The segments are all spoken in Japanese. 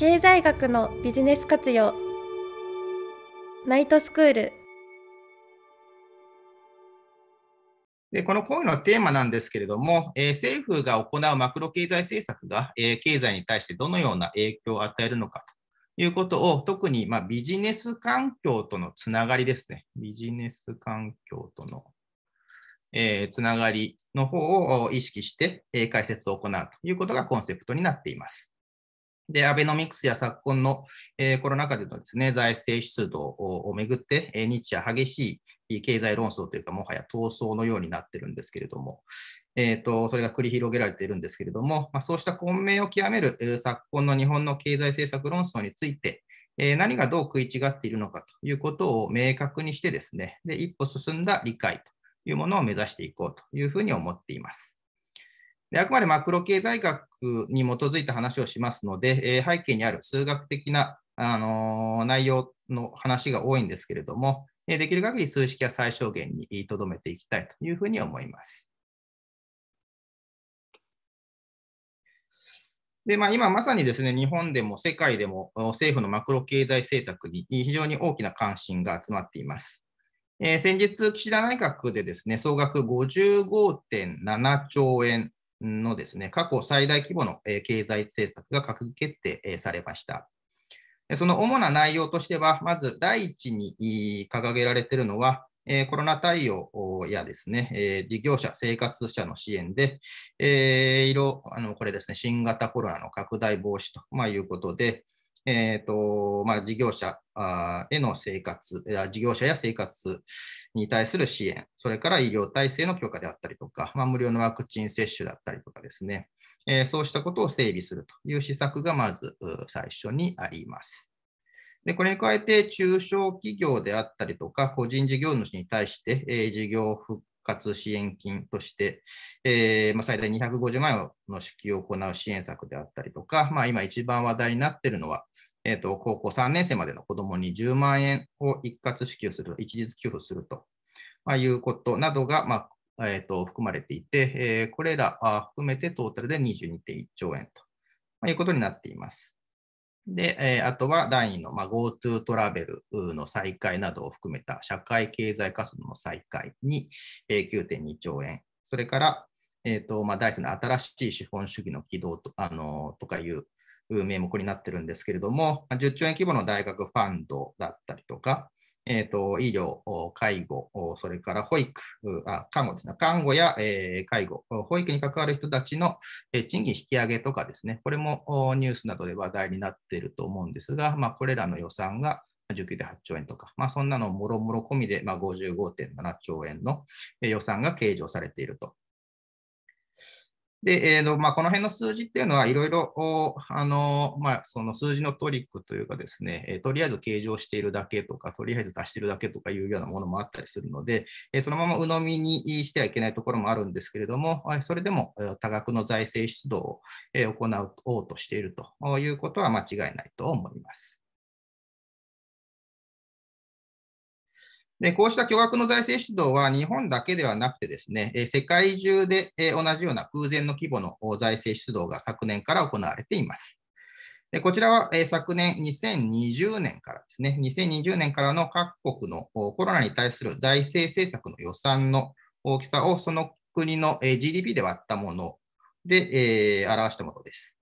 経済学のビジネス活用ナイトスクールでこの講義のテーマなんですけれども、えー、政府が行うマクロ経済政策が、えー、経済に対してどのような影響を与えるのかということを、特に、まあ、ビジネス環境とのつながりですね、ビジネス環境との、えー、つながりの方を意識して、え解説を行うということがコンセプトになっています。で、アベノミクスや昨今の、えー、コロナ禍でのです、ね、財政出動をめぐって、えー、日夜激しい経済論争というか、もはや闘争のようになってるんですけれども、えーと、とそれが繰り広げられているんですけれども、まあ、そうした混迷を極める、えー、昨今の日本の経済政策論争について、えー、何がどう食い違っているのかということを明確にしてですね、で一歩進んだ理解というものを目指していこうというふうに思っています。であくまでマクロ経済学に基づいた話をしますので、えー、背景にある数学的な、あのー、内容の話が多いんですけれども、えー、できる限り数式は最小限にとどめていきたいというふうに思います。でまあ、今まさにですね日本でも世界でも政府のマクロ経済政策に非常に大きな関心が集まっています。えー、先日、岸田内閣でですね総額55.7兆円のですね、過去最大規模の経済政策が閣議決定されました。その主な内容としては、まず第一に掲げられているのは、コロナ対応やですね、事業者、生活者の支援で、いろ、これですね、新型コロナの拡大防止と、いうことで、えっ、ー、と、まあ、事業者への生活、事業者や生活に対する支援、それから医療体制の強化であったりとか、まあ、無料のワクチン接種だったりとかですね、えー、そうしたことを整備するという施策がまず最初にあります。でこれに加えて、中小企業であったりとか、個人事業主に対して、えー、事業復活支援金として、えー、まあ、最大250万円の支給を行う支援策であったりとか、まあ、今一番話題になっているのは、えーと、高校3年生までの子どもに10万円を一括支給する、一律給付すると、まあ、いうことなどが、まあ、えーと、含まれていて、えー、これら含めてトータルで22.1兆円と、まいうことになっています。で、えー、あとは第2の、まあ、GoTo トラベルの再開などを含めた社会経済活動の再開に、えー、9.2兆円、それから、えーとまあ、第3の新しい資本主義の起動と,、あのとかいう名目になってるんですけれども、10兆円規模の大学ファンドだったりとか、えーと、医療、介護、それから保育、あ看護ですね、看護や、えー、介護、保育に関わる人たちの、え賃金引き上げとかですね、これもニュースなどで話題になっていると思うんですが、まあ、これらの予算が19.8兆円とか、まあ、そんなのもろもろ込みで、まあ、55.7兆円の予算が計上されているとで、えーとまあ、この辺の数字っていうのはいろいろ、あのまあ、その数字のトリックというかですね、えー、とりあえず計上しているだけとか、とりあえず足しているだけとかいうようなものもあったりするので、えー、そのまま鵜呑みにしてはいけないところもあるんですけれども、それでも多額の財政出動を行おうとしているということは間違いないと思います。で、こうした巨額の財政出動は日本だけではなくてですね、世界中で同じような空前の規模の財政出動が昨年から行われています。でこちらは昨年2020年からですね、2020年からの各国のコロナに対する財政政策の予算の大きさをその国の GDP で割ったもので、表したものです。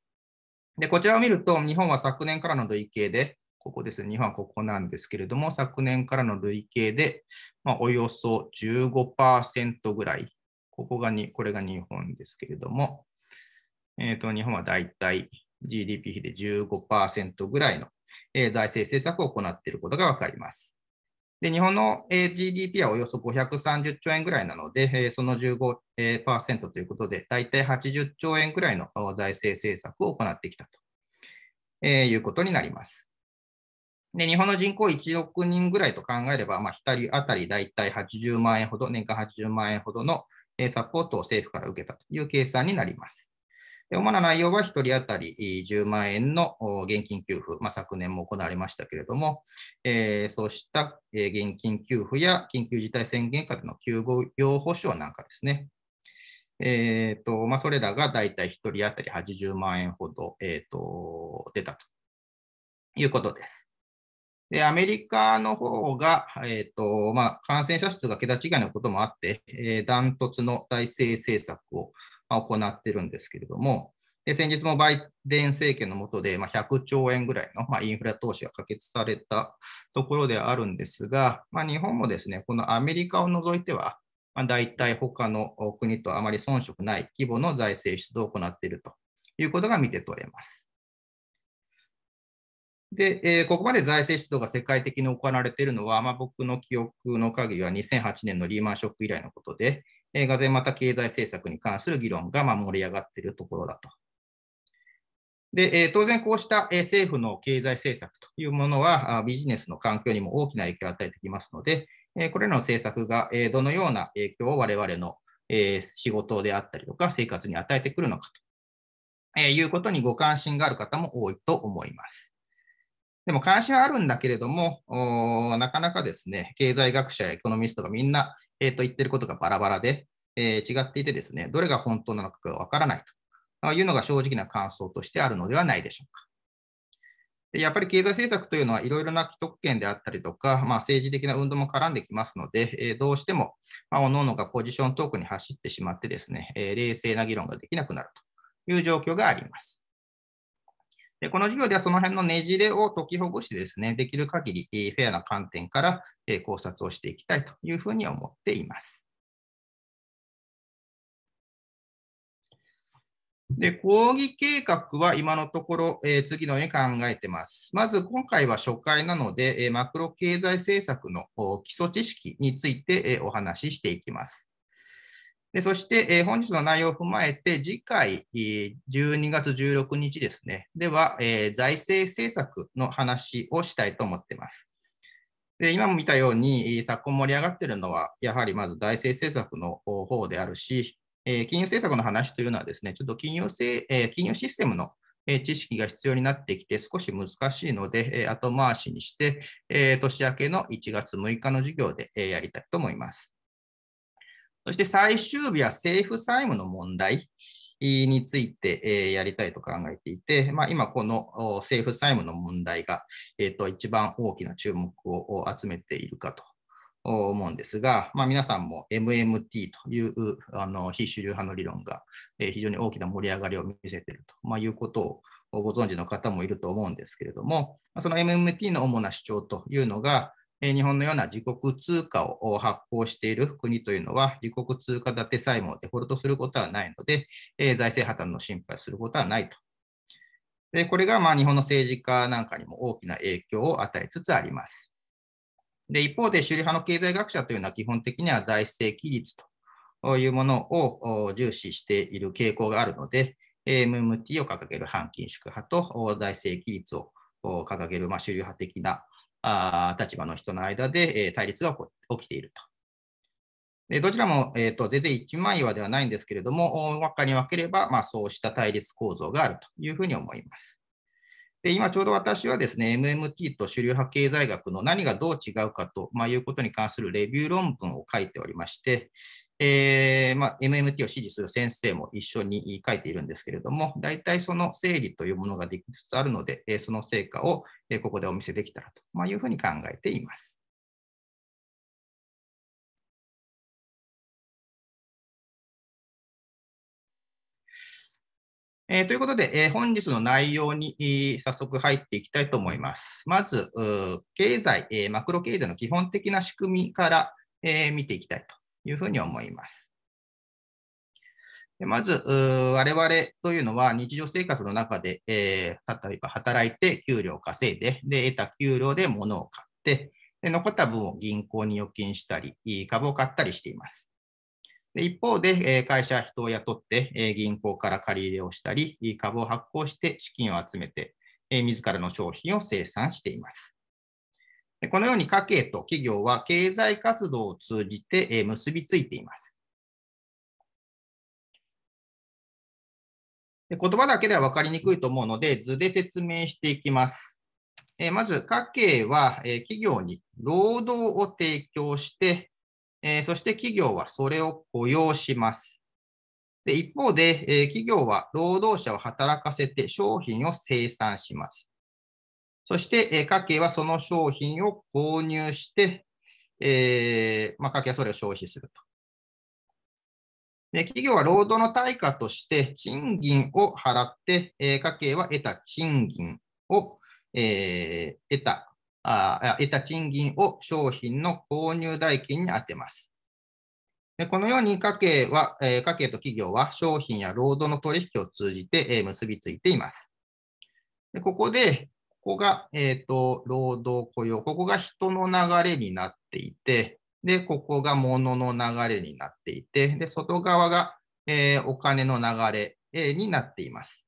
でこちらを見ると、日本は昨年からの累計でここですね、日本はここなんですけれども、昨年からの累計で、まあ、およそ15%ぐらい、ここがに、これが日本ですけれども、えーと、日本はだいたい GDP 比で15%ぐらいの、えー、財政政策を行っていることが分かります。で日本の、え GDP はおよそ530兆円ぐらいなので、えその15%、えー、ということで、大体80兆円ぐらいの財政政策を行ってきたと、えいうことになります。で、日本の人口1億人ぐらいと考えれば、まあ、1人当たりだいたい80万円ほど、年間80万円ほどのサポートを政府から受けたという計算になります。で主な内容は1人当たり10万円の現金給付、まあ、昨年も行われましたけれども、えー、そうした現金給付や緊急事態宣言下での救護用保障なんかですね、えーとまあ、それらがだいたい1人当たり80万円ほど、えーと出たということです。で、アメリカの方が、えーとまあ、感染者数が桁違いのこともあって、えー、ダントツの財政政策を、まあ、行っているんですけれども、先日もバイデン政権の下で、まあ、100兆円ぐらいの、まあ、インフラ投資が可決されたところであるんですが、まあ、日本もですね、このアメリカを除いては、まあ、大体他の国とあまり遜色ない規模の財政出動を行っているということが見て取れます。で、えー、ここまで財政出動が世界的に行われているのは、まあ、僕の記憶の限りは2008年のリーマンショック以来のことで、えー、がぜまた経済政策に関する議論がまあ盛り上がっているところだと。で、えー、当然、こうした政府の経済政策というものは、ビジネスの環境にも大きな影響を与えてきますので、えこれらの政策がどのような影響を我々の仕事であったりとか、生活に与えてくるのかということにご関心がある方も多いと思います。でも関心はあるんだけれども、なかなかですね、経済学者やエコノミストがみんな、えー、と言ってることがバラバラで、えー、違っていてですね、どれが本当なのかがわからないというのが正直な感想としてあるのではないでしょうか。でやっぱり経済政策というのはいろいろな既得権であったりとか、まあ、政治的な運動も絡んできますので、えー、どうしても、まあ、各々がポジショントークに走ってしまってですね、えー、冷静な議論ができなくなるという状況があります。でこの授業ではその辺のねじれを解きほぐしてですね、できる限り、フェアな観点から、え考察をしていきたいというふうに思っています。で、講義計画は今のところ、えー、次のように考えてます。まず今回は初回なので、えー、マクロ経済政策の基礎知識について、えー、お話ししていきます。でそして、えー、本日の内容を踏まえて、次回、12月16日ですね、では、えー、財政政策の話をしたいと思っています。で今も見たように、昨今盛り上がっているのは、やはりまず財政政策の方であるし、え金融政策の話というのはですね、ちょっと金融せ、え金融システムの知識が必要になってきて少し難しいので、後回しにして、年明けの1月6日の授業でやりたいと思います。そして最終日は政府債務の問題についてやりたいと考えていて、まあ、今この政府債務の問題が、えー、と一番大きな注目を集めているかと思うんですが、まあ、皆さんも MMT というあの非主流派の理論が非常に大きな盛り上がりを見せていると、まあ、いうことをご存知の方もいると思うんですけれども、その MMT の主な主張というのが、日本のような自国通貨を発行している国というのは、自国通貨建て債務をデフォルトすることはないので、財政破綻の心配することはないと。でこれがまあ日本の政治家なんかにも大きな影響を与えつつあります。で一方で、主流派の経済学者というのは基本的には財政規律というものを重視している傾向があるので、MMT を掲げる反緊縮派と財政規律を掲げる、まあ、主流派的なあ立場の人の間で、えー、対立が起きていると。でどちらも、えーと、全然一枚岩ではないんですけれども、輪っかに分ければ、まあ、そうした対立構造があるというふうに思います。で今ちょうど私はですね、MMT と主流派経済学の何がどう違うかと、まあ、いうことに関するレビュー論文を書いておりまして、えーまあ、MMT を支持する先生も一緒に書いているんですけれども、大体その整理というものができつつあるので、その成果をここでお見せできたらというふうに考えています。えー、ということで、えー、本日の内容に、えー、早速入っていきたいと思います。まず、経済、えー、マクロ経済の基本的な仕組みから、えー、見ていきたいというふうに思います。でまず、我々というのは日常生活の中で、えー、例えば働いて給料を稼いで、で、得た給料で物を買って、で残った分を銀行に預金したり、株を買ったりしています。で一方で、え会社は人を雇って、え銀行から借り入れをしたり、株を発行して資金を集めて、え自らの商品を生産しています。このように家計と企業は経済活動を通じて結びついています。言葉だけでは分かりにくいと思うので、図で説明していきます。まず、家計は企業に労働を提供して、そして企業はそれを雇用します。で一方で、企業は労働者を働かせて商品を生産します。そして、え家計はその商品を購入して、えー、まあ、家計はそれを消費すると。で企業は労働の対価として賃金を払って、えー、家計は得た賃金を、えー、得たあ得た賃金を商品の購入代金に充てます。でこのように家計は、えー、家計と企業は商品や労働の取引を通じて、えー、結びついています。でここで、ここが、えー、と、労働雇用、ここが人の流れになっていて、で、ここが物の流れになっていて、で、外側が、えー、お金の流れ、えー、になっています。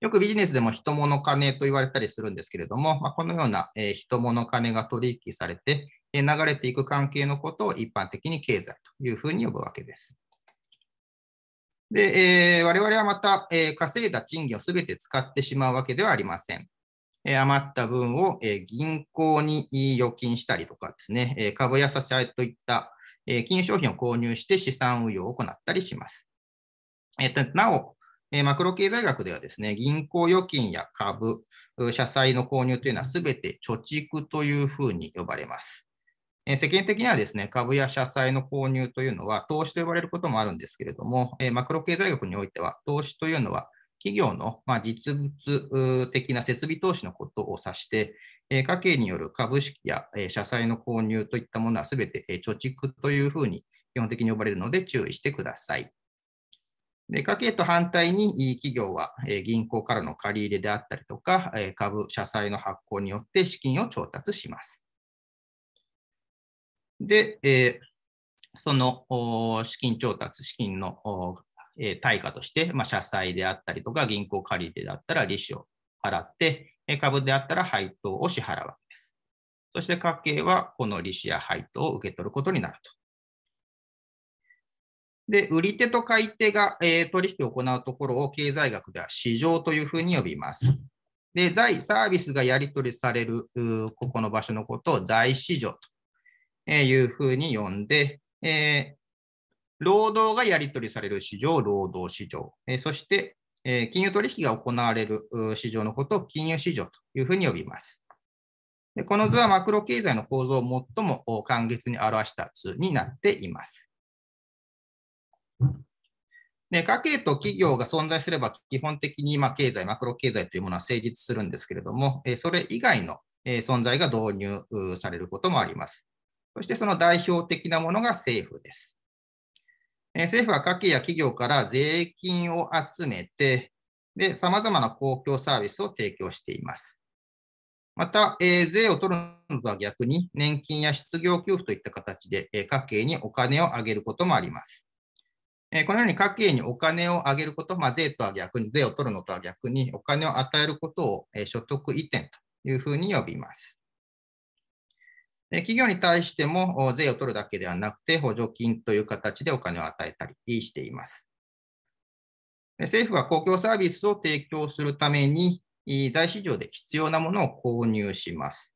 よくビジネスでも人物金と言われたりするんですけれども、まあ、このような、えー、人物金が取引されて、え流れていく関係のことを一般的に経済というふうに呼ぶわけです。で、えー、我々はまた、えー、稼いだ賃金をすべて使ってしまうわけではありません。え余った分を、え銀行に預金したりとかですね、え株や差し合いといった、え金融商品を購入して資産運用を行ったりします。えとなお、えマクロ経済学ではですね、銀行預金や株、社債の購入というのはすべて貯蓄というふうに呼ばれます。え世間的にはですね、株や社債の購入というのは投資と呼ばれることもあるんですけれども、えマクロ経済学においては投資というのは企業の、ま実物的な設備投資のことを指して、え家計による株式や、え社債の購入といったものは全て、え貯蓄というふうに基本的に呼ばれるので注意してください。で家計と反対に企業は銀行からの借り入れであったりとか株、社債の発行によって資金を調達します。で、えー、その資金調達、資金の、えー、対価として、まあ、社債であったりとか、銀行借り入れだったら利子を払って、株であったら配当を支払うわけです。そして家計はこの利子や配当を受け取ることになると。で、売り手と買い手が、えー、取引を行うところを経済学では市場というふうに呼びます。で、財、サービスがやり取りされる、ここの場所のことを財市場というふうに呼んで、えー、労働がやり取りされる市場、労働市場、えー、そして、えー、金融取引が行われる市場のことを金融市場というふうに呼びます。でこの図はマクロ経済の構造を最も簡潔に表した図になっています。で家計と企業が存在すれば、基本的にま経済、マクロ経済というものは成立するんですけれども、それ以外の存在が導入されることもあります。そしてその代表的なものが政府です。政府は家計や企業から税金を集めて、さまざまな公共サービスを提供しています。また、え税を取るのとは逆に、年金や失業給付といった形で、え家計にお金をあげることもあります。えこのように家計にお金をあげること、まあ、税とは逆に、税を取るのとは逆に、お金を与えることを、え所得移転というふうに呼びます。企業に対しても税を取るだけではなくて、補助金という形でお金を与えたりしています。政府は公共サービスを提供するために、財市場で必要なものを購入します。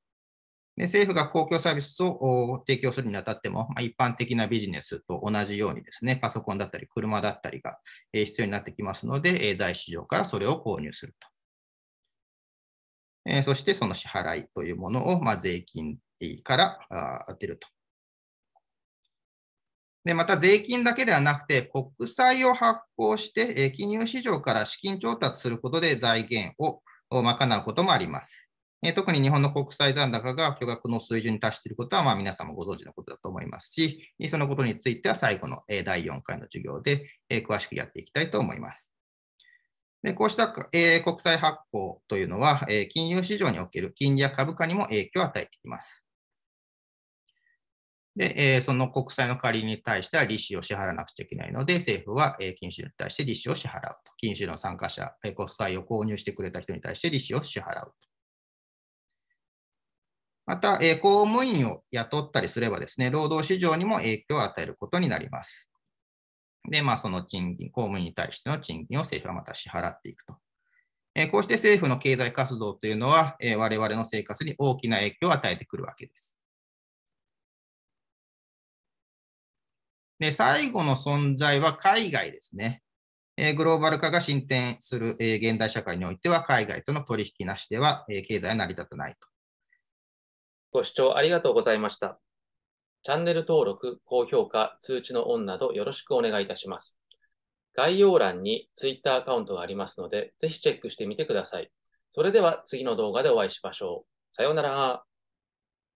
で政府が公共サービスを提供するにあたっても、ま一般的なビジネスと同じようにですね、パソコンだったり車だったりが必要になってきますので、財市場からそれを購入すると。そしてその支払いというものを、ま税金から当てると。で、また税金だけではなくて、国債を発行して、金融市場から資金調達することで財源を賄うこともあります。特に日本の国債残高が巨額の水準に達していることは、ま皆さんもご存知のことだと思いますし、そのことについては最後の第4回の授業で詳しくやっていきたいと思います。でこうした国債発行というのは、金融市場における金利や株価にも影響を与えてきます。で、えー、その国債の借りに対しては利子を支払わなくちゃいけないので、政府は、えー、禁止に対して利子を支払うと。金融の参加者、えー、国債を購入してくれた人に対して利子を支払うと。また、えー、公務員を雇ったりすればですね、労働市場にも影響を与えることになります。で、まあ、その賃金、公務員に対しての賃金を政府はまた支払っていくと。えこうして政府の経済活動というのは、え我々の生活に大きな影響を与えてくるわけです。で、最後の存在は海外ですね。えグローバル化が進展する、え現代社会においては、海外との取引なしでは、え経済は成り立たないと。ご視聴ありがとうございました。チャンネル登録、高評価、通知のオンなどよろしくお願いいたします。概要欄に Twitter アカウントがありますので、ぜひチェックしてみてください。それでは次の動画でお会いしましょう。さようなら。